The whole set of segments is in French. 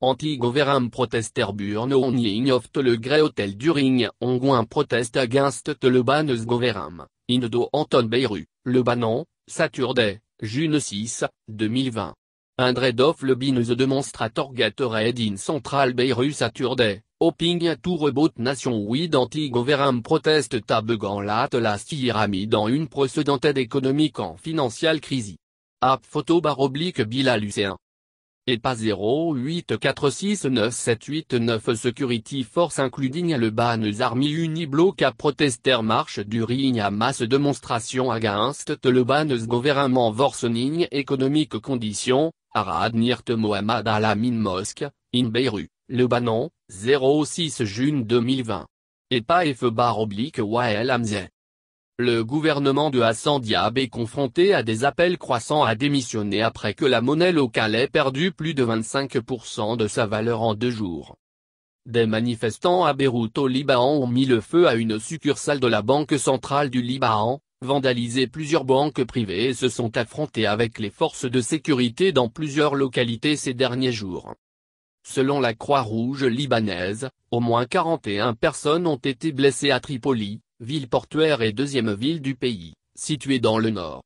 anti Burno en ligne of le Grey Hotel During Ongoing proteste Against le Banes Goveram in do Anton Beiru, le Banan, Saturday, June 6, 2020. Andred of le Binus Demonstrator Gatorade in Central Beirut Saturday, hoping to reboot Nation weed anti proteste Protest tabugant Lat la pyramide en une procédante économique en financiale crise. App photo bar oblique bilalucéen et pas Security Force including Lebanese Army Uniblock a protester marche during a mass demonstration against the Lebanese government worsening economic condition, Arad Nirt mohammad Alamin Mosque, in Beirut, Lebanon, 06 juin 2020. Et pas F bar oblique Wael Hamzeh. Le gouvernement de Hassan Diab est confronté à des appels croissants à démissionner après que la monnaie locale ait perdu plus de 25% de sa valeur en deux jours. Des manifestants à Beyrouth au Liban ont mis le feu à une succursale de la Banque centrale du Liban, vandalisé plusieurs banques privées et se sont affrontés avec les forces de sécurité dans plusieurs localités ces derniers jours. Selon la Croix-Rouge libanaise, au moins 41 personnes ont été blessées à Tripoli, ville portuaire et deuxième ville du pays, située dans le nord.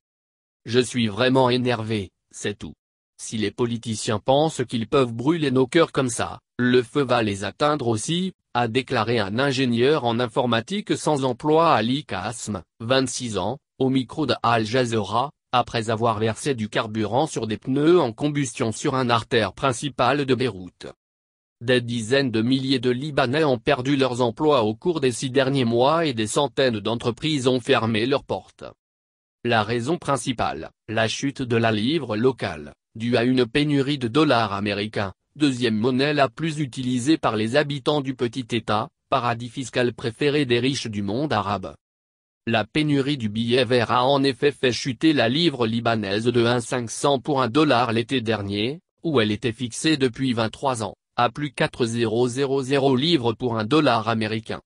Je suis vraiment énervé, c'est tout. Si les politiciens pensent qu'ils peuvent brûler nos cœurs comme ça, le feu va les atteindre aussi, a déclaré un ingénieur en informatique sans emploi à l'ICASM, 26 ans, au micro de Al Jazeera, après avoir versé du carburant sur des pneus en combustion sur un artère principal de Beyrouth. Des dizaines de milliers de Libanais ont perdu leurs emplois au cours des six derniers mois et des centaines d'entreprises ont fermé leurs portes. La raison principale, la chute de la livre locale, due à une pénurie de dollars américains, deuxième monnaie la plus utilisée par les habitants du petit État, paradis fiscal préféré des riches du monde arabe. La pénurie du billet vert a en effet fait chuter la livre libanaise de 1,500 pour 1 dollar l'été dernier, où elle était fixée depuis 23 ans à plus 4,000 livres pour un dollar américain.